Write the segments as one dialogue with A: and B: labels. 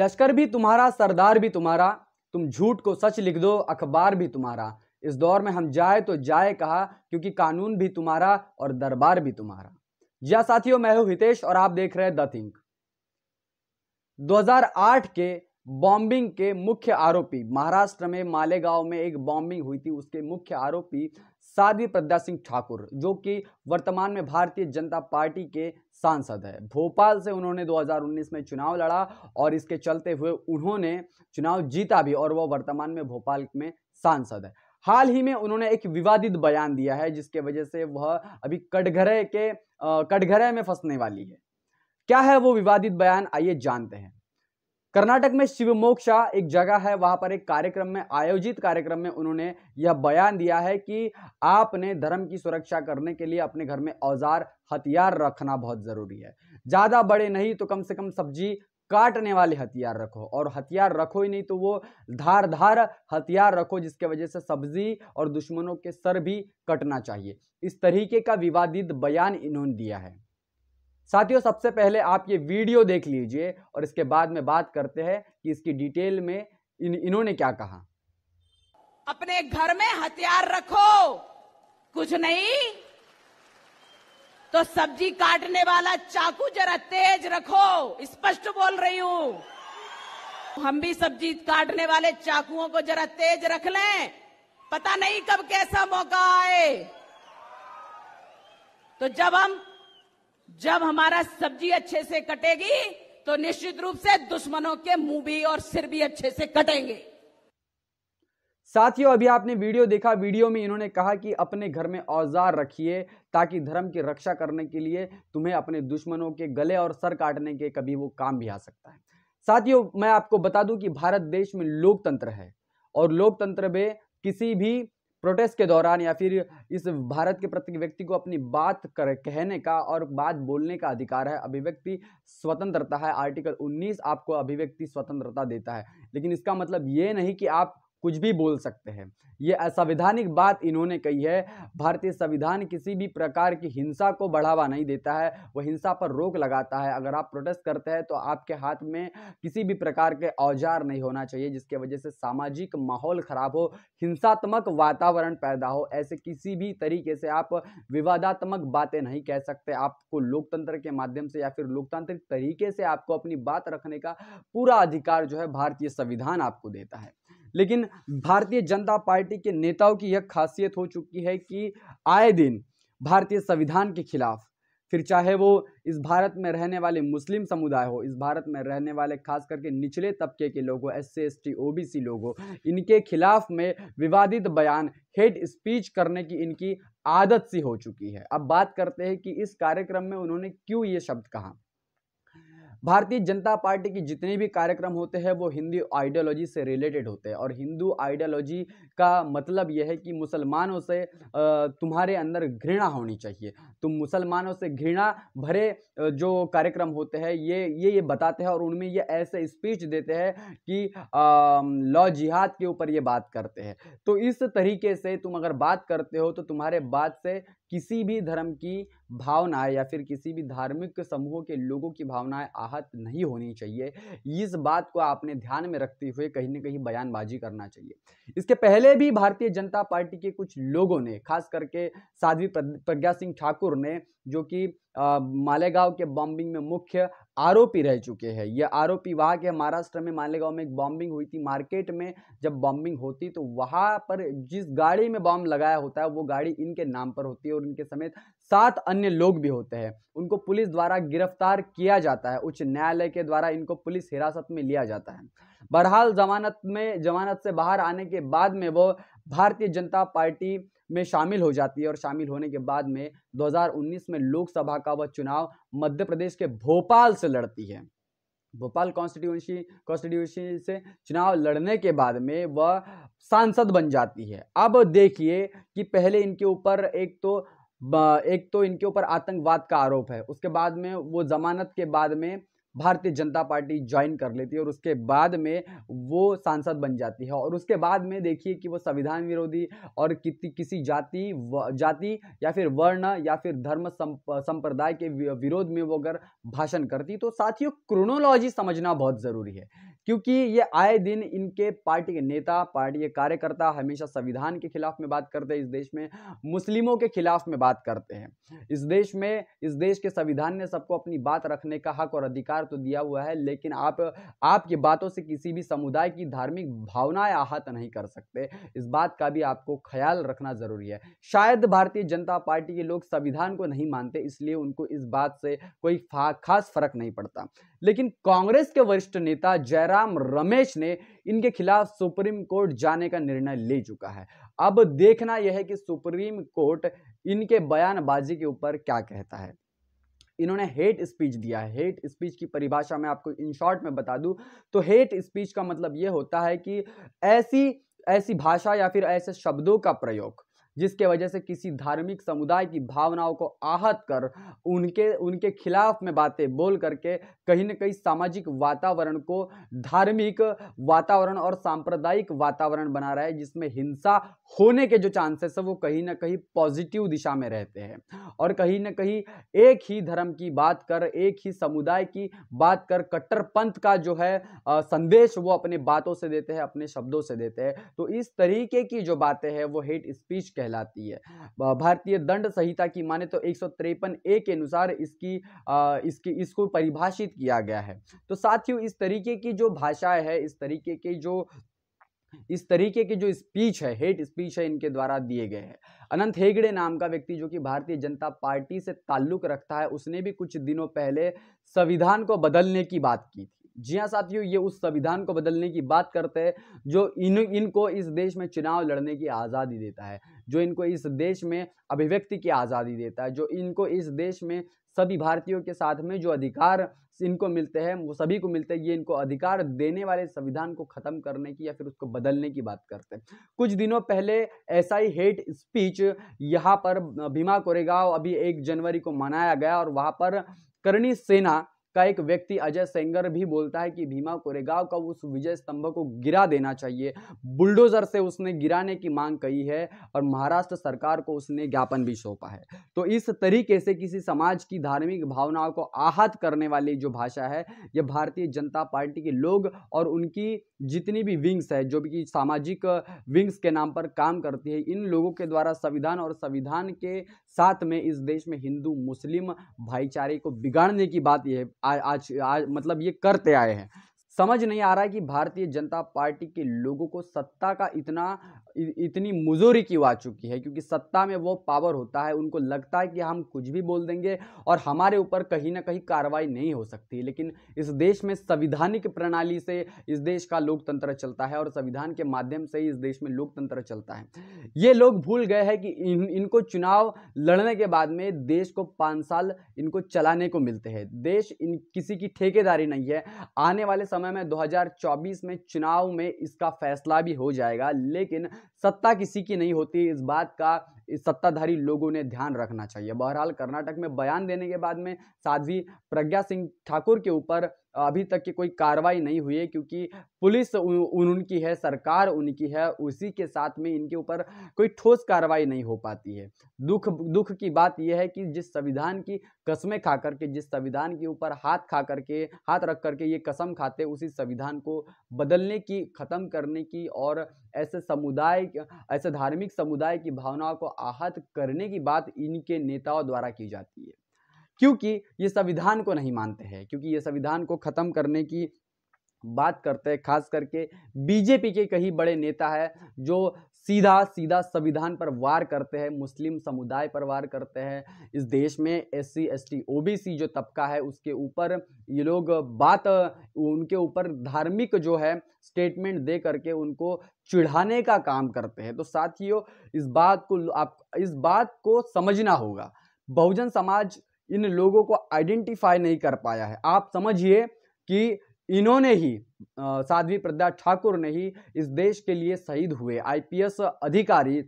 A: लश्कर भी तुम्हारा सरदार भी तुम्हारा तुम झूठ को सच लिख दो अखबार भी तुम्हारा इस दौर में हम जाए तो जाए कहा क्योंकि कानून भी तुम्हारा और दरबार भी तुम्हारा या साथियों मैं हूं हितेश और आप देख रहे हैं द थिंक 2008 के बॉम्बिंग के मुख्य आरोपी महाराष्ट्र में मालेगांव में एक बॉम्बिंग हुई थी उसके मुख्य आरोपी साध्वी प्रज्ञा सिंह ठाकुर जो कि वर्तमान में भारतीय जनता पार्टी के सांसद है भोपाल से उन्होंने 2019 में चुनाव लड़ा और इसके चलते हुए उन्होंने चुनाव जीता भी और वह वर्तमान में भोपाल में सांसद है हाल ही में उन्होंने एक विवादित बयान दिया है जिसके वजह से वह अभी कटघरे के कटघरे में फंसने वाली है क्या है वो विवादित बयान आइए जानते हैं कर्नाटक में शिवमोक्षा एक जगह है वहां पर एक कार्यक्रम में आयोजित कार्यक्रम में उन्होंने यह बयान दिया है कि आपने धर्म की सुरक्षा करने के लिए अपने घर में औजार हथियार रखना बहुत जरूरी है ज्यादा बड़े नहीं तो कम से कम सब्जी काटने वाले हथियार रखो और हथियार रखो ही नहीं तो वो धार धार हथियार रखो जिसके वजह से सब्जी और दुश्मनों के सर भी कटना चाहिए इस तरीके का विवादित बयान इन्होंने दिया है साथियों सबसे पहले आप ये वीडियो देख लीजिए और इसके बाद में बात करते हैं कि इसकी डिटेल में इन इन्होंने क्या कहा अपने घर में हथियार रखो कुछ नहीं तो सब्जी काटने वाला चाकू जरा तेज रखो स्पष्ट बोल रही हूं हम भी सब्जी काटने वाले चाकुओं को जरा तेज रख लें पता नहीं कब कैसा मौका आए तो जब हम जब हमारा सब्जी अच्छे से कटेगी तो निश्चित रूप से दुश्मनों के मुंह भी और सिर भी अच्छे से कटेंगे साथियों अभी आपने वीडियो देखा वीडियो में इन्होंने कहा कि अपने घर में औजार रखिए ताकि धर्म की रक्षा करने के लिए तुम्हें अपने दुश्मनों के गले और सर काटने के कभी वो काम भी आ सकता है साथियों मैं आपको बता दूं कि भारत देश में लोकतंत्र है और लोकतंत्र में किसी भी प्रोटेस्ट के दौरान या फिर इस भारत के प्रत्येक व्यक्ति को अपनी बात कर कहने का और बात बोलने का अधिकार है अभिव्यक्ति स्वतंत्रता है आर्टिकल 19 आपको अभिव्यक्ति स्वतंत्रता देता है लेकिन इसका मतलब ये नहीं कि आप कुछ भी बोल सकते हैं ये असंवैधानिक बात इन्होंने कही है भारतीय संविधान किसी भी प्रकार की हिंसा को बढ़ावा नहीं देता है वह हिंसा पर रोक लगाता है अगर आप प्रोटेस्ट करते हैं तो आपके हाथ में किसी भी प्रकार के औजार नहीं होना चाहिए जिसके वजह से सामाजिक माहौल खराब हो हिंसात्मक वातावरण पैदा हो ऐसे किसी भी तरीके से आप विवादात्मक बातें नहीं कह सकते आपको लोकतंत्र के माध्यम से या फिर लोकतांत्रिक तरीके से आपको अपनी बात रखने का पूरा अधिकार जो है भारतीय संविधान आपको देता है लेकिन भारतीय जनता पार्टी के नेताओं की यह खासियत हो चुकी है कि आए दिन भारतीय संविधान के खिलाफ फिर चाहे वो इस भारत में रहने वाले मुस्लिम समुदाय हो इस भारत में रहने वाले खास करके निचले तबके के लोग S C S T O B C लोग हो इनके खिलाफ में विवादित बयान हेट स्पीच करने की इनकी आदत सी हो चुकी है अब बात करते हैं कि इस कार्यक्रम में उन्होंने क्यों ये शब्द कहा भारतीय जनता पार्टी की जितने भी कार्यक्रम होते हैं वो हिंदू आइडियोलॉजी से रिलेटेड होते हैं और हिंदू आइडियोलॉजी का मतलब यह है कि मुसलमानों से तुम्हारे अंदर घृणा होनी चाहिए तुम मुसलमानों से घृणा भरे जो कार्यक्रम होते हैं ये ये ये बताते हैं और उनमें ये ऐसे स्पीच देते हैं कि लॉ जिहाद के ऊपर ये बात करते हैं तो इस तरीके से तुम अगर बात करते हो तो तुम्हारे बात से किसी भी धर्म की भावनाएं या फिर किसी भी धार्मिक समूह के लोगों की भावनाएं आहत नहीं होनी चाहिए इस बात को आपने ध्यान में रखते हुए कहीं ना कहीं बयानबाजी करना चाहिए इसके पहले भी भारतीय जनता पार्टी के कुछ लोगों ने खास करके साध्वी प्रज्ञा सिंह ठाकुर ने जो कि मालेगांव के बॉम्बिंग में मुख्य आरोपी रह चुके हैं यह आरोपी वहाँ के महाराष्ट्र में मालेगांव में एक बॉम्बिंग हुई थी मार्केट में जब बॉम्बिंग होती तो वहाँ पर जिस गाड़ी में बॉम्ब लगाया होता है वो गाड़ी इनके नाम पर होती है और इनके समेत सात अन्य लोग भी होते हैं उनको पुलिस द्वारा गिरफ्तार किया जाता है उच्च न्यायालय के द्वारा इनको पुलिस हिरासत में लिया जाता है बहरहाल जमानत में जमानत से बाहर आने के बाद में वो भारतीय जनता पार्टी में शामिल हो जाती है और शामिल होने के बाद में 2019 में लोकसभा का वह चुनाव मध्य प्रदेश के भोपाल से लड़ती है भोपाल कॉन्स्टिट्यूंसी कॉन्स्टिट्यूंसी से चुनाव लड़ने के बाद में वह सांसद बन जाती है अब देखिए कि पहले इनके ऊपर एक तो एक तो इनके ऊपर आतंकवाद का आरोप है उसके बाद में वो जमानत के बाद में भारतीय जनता पार्टी ज्वाइन कर लेती है और उसके बाद में वो सांसद बन जाती है और उसके बाद में देखिए कि वो संविधान विरोधी और कितनी किसी जाति जाति या फिर वर्ण या फिर धर्म संप्रदाय के विरोध में वो अगर भाषण करती तो साथियों क्रोनोलॉजी समझना बहुत ज़रूरी है क्योंकि ये आए दिन इनके पार्टी के नेता पार्टी के कार्यकर्ता हमेशा संविधान के खिलाफ में बात करते हैं इस देश में मुस्लिमों के खिलाफ में बात करते हैं इस देश में इस देश के संविधान ने सबको अपनी बात रखने का हक और अधिकार तो दिया हुआ है लेकिन आप आपकी बातों से किसी भी समुदाय की धार्मिक भावनाएं आहत नहीं कर सकते इस बात का भी आपको ख्याल रखना जरूरी है शायद भारतीय जनता पार्टी के लोग संविधान को नहीं मानते इसलिए उनको इस बात से कोई खास फर्क नहीं पड़ता लेकिन कांग्रेस के वरिष्ठ नेता जयराम जयराम रमेश ने इनके खिलाफ सुप्रीम कोर्ट जाने का निर्णय ले चुका है अब देखना यह है कि सुप्रीम कोर्ट इनके बयानबाजी के ऊपर क्या कहता है इन्होंने हेट स्पीच दिया है हेट स्पीच की परिभाषा मैं आपको इन शॉर्ट में बता दूं तो हेट स्पीच का मतलब ये होता है कि ऐसी ऐसी भाषा या फिर ऐसे शब्दों का प्रयोग जिसके वजह से किसी धार्मिक समुदाय की भावनाओं को आहत कर उनके उनके खिलाफ में बातें बोल करके कहीं ना कहीं सामाजिक वातावरण को धार्मिक वातावरण और सांप्रदायिक वातावरण बना रहा है जिसमें हिंसा होने के जो चांसेस है वो कहीं ना कहीं पॉजिटिव दिशा में रहते हैं और कहीं ना कहीं एक ही धर्म की बात कर एक ही समुदाय की बात कर कट्टरपंथ का जो है आ, संदेश वो अपने बातों से देते हैं अपने शब्दों से देते हैं तो इस तरीके की जो बातें हैं वो हेट स्पीच कहलाती है भारतीय दंड संहिता की माने तो एक ए के अनुसार इसकी आ, इसकी इसको परिभाषित किया गया है तो साथियों इस तरीके की जो भाषाएं है इस तरीके की जो इस तरीके की जो स्पीच है हेट स्पीच है इनके द्वारा दिए गए हैं अनंत हेगड़े नाम का व्यक्ति जो कि भारतीय जनता पार्टी से ताल्लुक रखता है उसने भी कुछ दिनों पहले संविधान को बदलने की बात की थी जी हाँ साथियों ये उस संविधान को बदलने की बात करते हैं जो इन इनको इस देश में चुनाव लड़ने की आज़ादी देता है जो इनको इस देश में अभिव्यक्ति की आज़ादी देता है जो इनको इस देश में सभी भारतीयों के साथ में जो अधिकार इनको मिलते हैं वो सभी को मिलते हैं ये इनको अधिकार देने वाले संविधान को ख़त्म करने की या फिर उसको बदलने की बात करते हैं कुछ दिनों पहले ऐसा ही हेट स्पीच यहाँ पर भीमा कोरेगांव अभी एक जनवरी को मनाया गया और वहाँ पर करणी सेना का एक व्यक्ति अजय सेंगर भी बोलता है कि भीमा कोरेगांव का उस विजय स्तंभ को गिरा देना चाहिए बुलडोजर से उसने गिराने की मांग कही है और महाराष्ट्र सरकार को उसने ज्ञापन भी सौंपा है तो इस तरीके से किसी समाज की धार्मिक भावनाओं को आहत करने वाली जो भाषा है यह भारतीय जनता पार्टी के लोग और उनकी जितनी भी विंग्स है जो भी सामाजिक विंग्स के नाम पर काम करती है इन लोगों के द्वारा संविधान और संविधान के साथ में इस देश में हिंदू मुस्लिम भाईचारे को बिगाड़ने की बात यह आज आज मतलब ये करते आए हैं समझ नहीं आ रहा है कि भारतीय जनता पार्टी के लोगों को सत्ता का इतना इतनी मुजोरी की आ चुकी है क्योंकि सत्ता में वो पावर होता है उनको लगता है कि हम कुछ भी बोल देंगे और हमारे ऊपर कहीं ना कहीं कार्रवाई नहीं हो सकती लेकिन इस देश में संविधानिक प्रणाली से इस देश का लोकतंत्र चलता है और संविधान के माध्यम से ही इस देश में लोकतंत्र चलता है ये लोग भूल गए हैं कि इन इनको चुनाव लड़ने के बाद में देश को पाँच साल इनको चलाने को मिलते हैं देश इन किसी की ठेकेदारी नहीं है आने वाले समय में दो में चुनाव में इसका फैसला भी हो जाएगा लेकिन सत्ता किसी की नहीं होती इस बात का इस सत्ताधारी लोगों ने ध्यान रखना चाहिए बहरहाल कर्नाटक में बयान देने के बाद में साध्वी प्रज्ञा सिंह ठाकुर के ऊपर अभी तक की कोई कार्रवाई नहीं हुई है क्योंकि पुलिस उनकी है सरकार उनकी है उसी के साथ में इनके ऊपर कोई ठोस कार्रवाई नहीं हो पाती है दुख दुख की बात यह है कि जिस संविधान की कसमें खा करके जिस संविधान के ऊपर हाथ खा करके हाथ रख करके ये कसम खाते उसी संविधान को बदलने की ख़त्म करने की और ऐसे समुदाय ऐसे धार्मिक समुदाय की भावनाओं को आहत करने की बात इनके नेताओं द्वारा की जाती है क्योंकि ये संविधान को नहीं मानते हैं क्योंकि ये संविधान को ख़त्म करने की बात करते हैं खास करके बीजेपी के कई बड़े नेता है जो सीधा सीधा संविधान पर वार करते हैं मुस्लिम समुदाय पर वार करते हैं इस देश में S C S T O B C जो तबका है उसके ऊपर ये लोग बात उनके ऊपर धार्मिक जो है स्टेटमेंट दे करके उनको चिढ़ाने का काम करते हैं तो साथियों इस बात को आप इस बात को समझना होगा बहुजन समाज इन लोगों को आइडेंटिफाई नहीं कर पाया है आप समझिए कि इन्होंने ही साध्वी प्रज्ञा ठाकुर ने ही इस देश के लिए शहीद हुए आईपीएस अधिकारी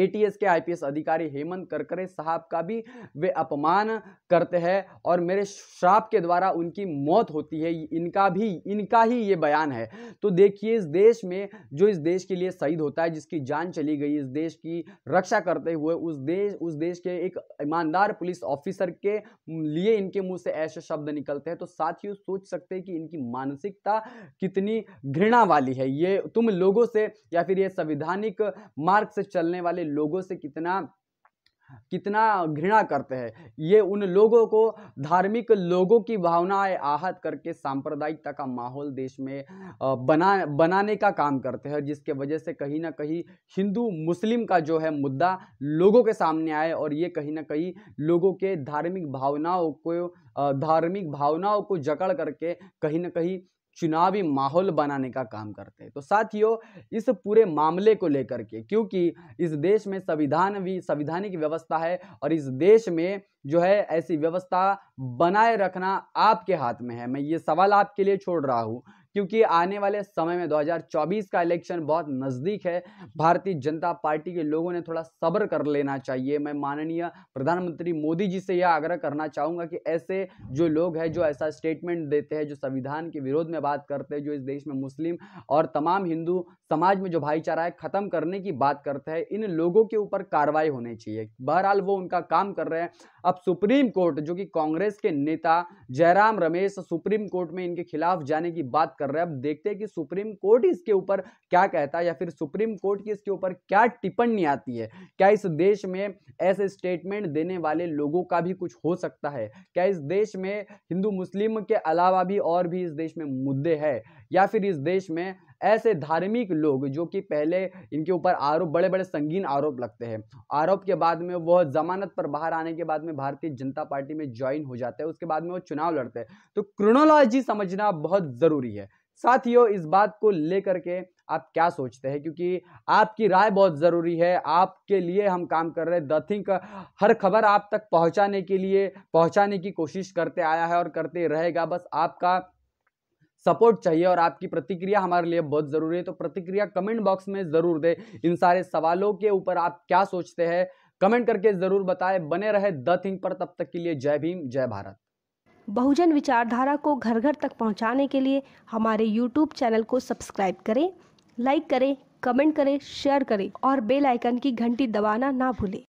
A: एटीएस के आईपीएस अधिकारी हेमंत करकरे साहब का भी वे अपमान करते हैं और मेरे श्राप के द्वारा उनकी मौत होती है इनका भी इनका ही ये बयान है तो देखिए इस देश में जो इस देश के लिए शहीद होता है जिसकी जान चली गई इस देश की रक्षा करते हुए उस देश उस देश के एक ईमानदार पुलिस ऑफिसर के लिए इनके मुँह से ऐसे शब्द निकलते हैं तो साथ ही सोच सकते हैं कि इनकी मानसिकता कितनी घृणा वाली है ये तुम लोगों से या फिर ये संविधानिक मार्ग से चलने वाले वाले लोगों से कितना कितना घृणा करते हैं ये उन लोगों को धार्मिक लोगों की भावनाएं आहत करके सांप्रदायिकता का माहौल देश में बना बनाने का काम करते हैं जिसके वजह से कहीं ना कहीं हिंदू मुस्लिम का जो है मुद्दा लोगों के सामने आए और ये कहीं ना कहीं लोगों के धार्मिक भावनाओं को धार्मिक भावनाओं को जकड़ करके कहीं ना कहीं चुनावी माहौल बनाने का काम करते हैं तो साथियों इस पूरे मामले को लेकर के क्योंकि इस देश में संविधान भी संविधानिक व्यवस्था है और इस देश में जो है ऐसी व्यवस्था बनाए रखना आपके हाथ में है मैं ये सवाल आपके लिए छोड़ रहा हूँ क्योंकि आने वाले समय में 2024 का इलेक्शन बहुत नज़दीक है भारतीय जनता पार्टी के लोगों ने थोड़ा सब्र कर लेना चाहिए मैं माननीय प्रधानमंत्री मोदी जी से यह आग्रह करना चाहूँगा कि ऐसे जो लोग हैं जो ऐसा स्टेटमेंट देते हैं जो संविधान के विरोध में बात करते हैं जो इस देश में मुस्लिम और तमाम हिंदू समाज में जो भाईचारा है ख़त्म करने की बात करते हैं इन लोगों के ऊपर कार्रवाई होनी चाहिए बहरहाल वो उनका काम कर रहे हैं अब सुप्रीम कोर्ट जो कि कांग्रेस के नेता जयराम रमेश सुप्रीम कोर्ट में इनके खिलाफ जाने की बात कर रहे हैं अब देखते हैं कि सुप्रीम कोर्ट इसके ऊपर क्या कहता है या फिर सुप्रीम कोर्ट की इसके ऊपर क्या टिप्पणी आती है क्या इस देश में ऐसे स्टेटमेंट देने वाले लोगों का भी कुछ हो सकता है क्या इस देश में हिंदू मुस्लिम के अलावा भी और भी इस देश में मुद्दे है या फिर इस देश में ऐसे धार्मिक लोग जो कि पहले इनके ऊपर आरोप बड़े बड़े संगीन आरोप लगते हैं आरोप के बाद में वह जमानत पर बाहर आने के बाद में भारतीय जनता पार्टी में ज्वाइन हो जाते हैं उसके बाद में वो चुनाव लड़ते हैं तो क्रोनोलॉजी समझना बहुत ज़रूरी है साथियों इस बात को लेकर के आप क्या सोचते हैं क्योंकि आपकी राय बहुत ज़रूरी है आपके लिए हम काम कर रहे हैं द थिंक हर खबर आप तक पहुंचाने के लिए पहुंचाने की कोशिश करते आया है और करते रहेगा बस आपका सपोर्ट चाहिए और आपकी प्रतिक्रिया हमारे लिए बहुत ज़रूरी है तो प्रतिक्रिया कमेंट बॉक्स में ज़रूर दें इन सारे सवालों के ऊपर आप क्या सोचते हैं कमेंट करके ज़रूर बताएं बने रहे द थिंग पर तब तक के लिए जय भीम जय भारत बहुजन विचारधारा को घर घर तक पहुंचाने के लिए हमारे यूट्यूब चैनल को सब्सक्राइब करें लाइक करें कमेंट करें शेयर करें और बेल आइकन की घंटी दबाना ना भूलें